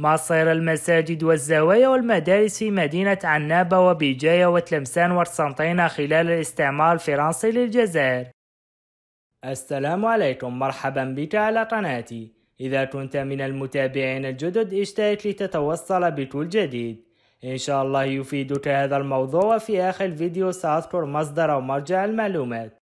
ما المساجد والزوايا والمدارس في مدينة عنابة وبيجاية وتلمسان وقسنطينة خلال الاستعمار الفرنسي للجزائر السلام عليكم مرحبا بك على قناتي إذا كنت من المتابعين الجدد اشترك لتتوصل بكل جديد إن شاء الله يفيدك هذا الموضوع وفي آخر الفيديو سأذكر مصدر أو مرجع المعلومات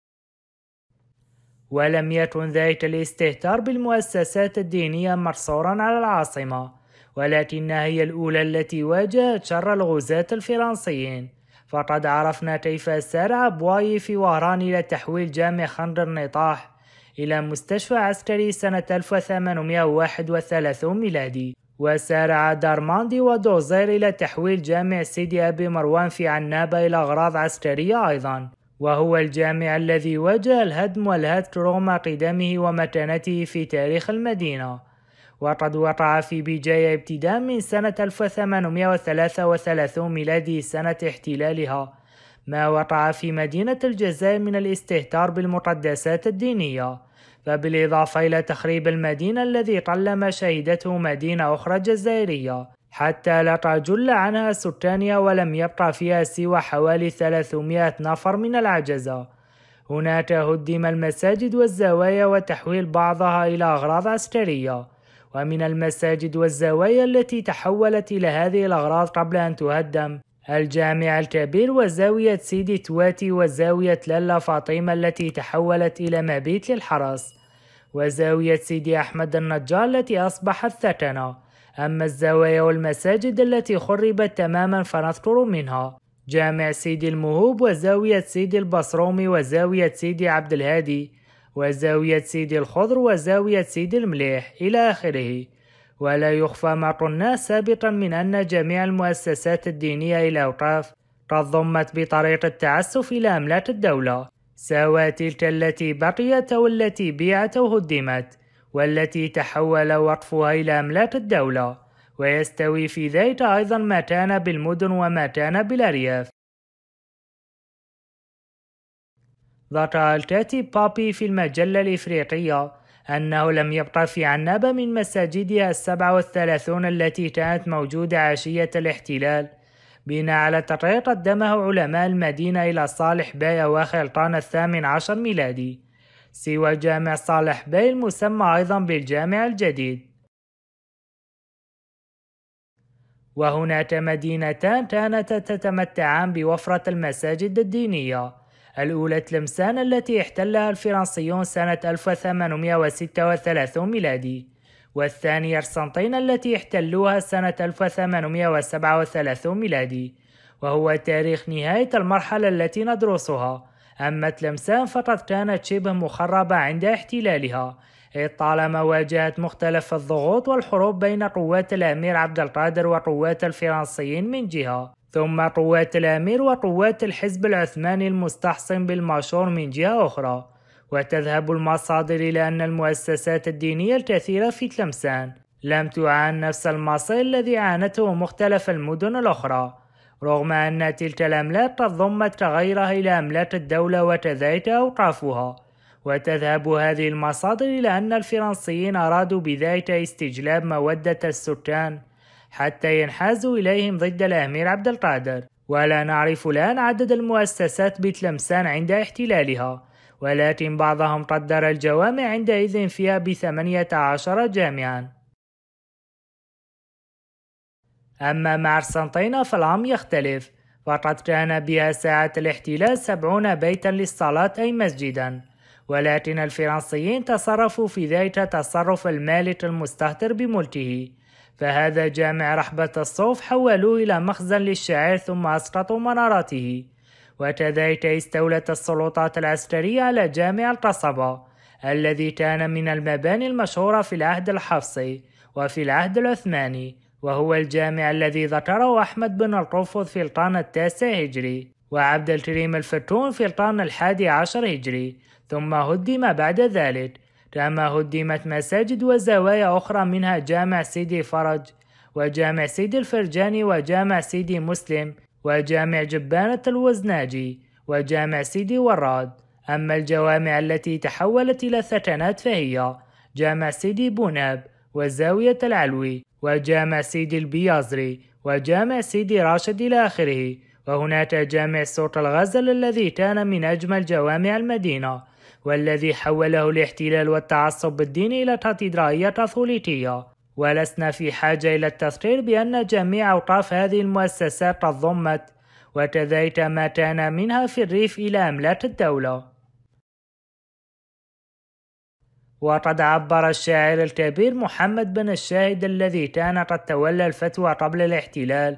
ولم يكن ذلك الاستهتار بالمؤسسات الدينية مرصورا على العاصمة ولكنها هي الأولى التي واجهت شر الغزاة الفرنسيين فقد عرفنا كيف سارع بواي في وهران إلى تحويل جامع خندر النطاح إلى مستشفى عسكري سنة 1831 ميلادي وسارع دارماندي ودوزير إلى تحويل جامع سيدي أبي مروان في عنابة إلى أغراض عسكرية أيضا وهو الجامع الذي واجه الهدم والهتك رغم قدمه ومكانته في تاريخ المدينة وقد وقع في بجاية ابتداء من سنة 1833 ميلادي سنة احتلالها ما وقع في مدينة الجزائر من الاستهتار بالمقدسات الدينية فبالإضافة إلى تخريب المدينة الذي قل ما شهدته مدينة أخرى جزائرية حتى لا تجل عنها سكانها ولم يبقى فيها سوى حوالي 300 نفر من العجزة هناك هدم المساجد والزوايا وتحويل بعضها إلى أغراض عسكرية ومن المساجد والزوايا التي تحولت إلى هذه الأغراض قبل أن تهدم الجامع الكبير وزاوية سيدي تواتي وزاوية للا فاطمة التي تحولت إلى مبيت للحرس وزاوية سيدي أحمد النجار التي أصبحت ثكنة أما الزوايا والمساجد التي خربت تماما فنذكر منها جامع سيدي المهوب وزاوية سيدي البصرومي وزاوية سيدي عبد الهادي وزاوية سيدي الخضر وزاوية سيدي المليح إلى آخره ولا يخفى ما قلناه سابقا من أن جميع المؤسسات الدينية إلى أوقاف قد ضمت بطريق التعسف إلى أملاك الدولة سواء تلك التي بقيت أو التي بيعت أو هدمت والتي تحول وقفها إلى أملاك الدولة ويستوي في ذلك أيضا ما كان بالمدن وما كان بالأرياف ذكر تاتي بابي في المجلة الإفريقية أنه لم يبقى في عنابة من مساجدها السبعة والثلاثون التي كانت موجودة عشية الاحتلال بناء على تقرير قدمه علماء المدينة إلى صالح باي أواخر القرن الثامن عشر ميلادي سوى جامع صالح باي المسمى أيضا بالجامع الجديد وهناك مدينتان كانت تتمتعان بوفرة المساجد الدينية الأولى تلمسان التي احتلها الفرنسيون سنة 1836 ميلادي والثانية أرسنطين التي احتلوها سنة 1837 ميلادي وهو تاريخ نهاية المرحلة التي ندرسها أما تلمسان فقد كانت شبه مخربة عند احتلالها إذ طالما واجهت مختلف الضغوط والحروب بين قوات الأمير عبد القادر وقوات الفرنسيين من جهة ثم قوات الأمير وقوات الحزب العثماني المستحصن بالماشور من جهة أخرى وتذهب المصادر إلى أن المؤسسات الدينية الكثيرة في تلمسان لم تعان نفس المصير الذي عانته مختلف المدن الأخرى رغم أن تلك الأملاك قد ضمت غيرها إلى أملاك الدولة وكذلك أوقافها وتذهب هذه المصادر إلى أن الفرنسيين أرادوا بذلك استجلاب مودة السكان حتى ينحازوا إليهم ضد الأمير عبد القادر ولا نعرف الآن عدد المؤسسات بتلمسان عند احتلالها ولكن بعضهم قدر الجوامع عندئذ فيها بثمانية عشر جامعا أما مع قسنطينة فالعام يختلف فقد كان بها ساعة الاحتلال سبعون بيتا للصلاة أي مسجدا ولكن الفرنسيين تصرفوا في ذلك تصرف المالك المستهتر بملكه فهذا جامع رحبة الصوف حولوه إلى مخزن للشعر ثم أسقطوا منارته وكذلك استولت السلطات العسكرية على جامع القصبة الذي كان من المباني المشهورة في العهد الحفصي وفي العهد العثماني وهو الجامع الذي ذكره أحمد بن القرفض في القرن التاسع هجري وعبد الكريم الفتون في القرن الحادي عشر هجري ثم هدم بعد ذلك كما هدمت مساجد وزوايا أخرى منها جامع سيدي فرج وجامع سيدي الفرجاني وجامع سيدي مسلم وجامع جبانة الوزناجي وجامع سيدي وراد أما الجوامع التي تحولت إلى ثكنات فهي جامع سيدي بوناب وزاوية العلوي وجامع سيدي البيازري وجامع سيدي راشد إلى آخره وهناك جامع سوق الغزل الذي كان من أجمل جوامع المدينة والذي حوله الاحتلال والتعصب الديني إلى كاتدرائية كاثوليكية ولسنا في حاجة إلى التذكير بأن جميع أوقاف هذه المؤسسات قد ضمت وكذلك ما كان منها في الريف إلى أملاك الدولة وقد عبر الشاعر الكبير محمد بن الشاهد الذي كان قد تولى الفتوى قبل الاحتلال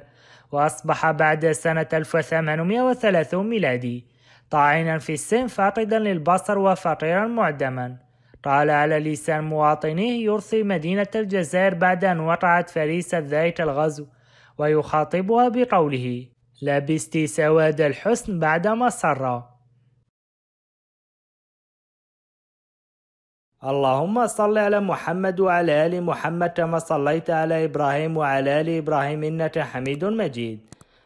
وأصبح بعد سنة 1830 ميلادي طاعنا في السن فاقدا للبصر وفقيرا معدما قال على لسان مواطنيه يرثي مدينة الجزائر بعد أن وقعت فريسة ذلك الغزو ويخاطبها بقوله لبست سواد الحسن بعدما سر اللهم صل على محمد وعلى آل محمد كما صليت على إبراهيم وعلى آل إبراهيم إنك حميد مجيد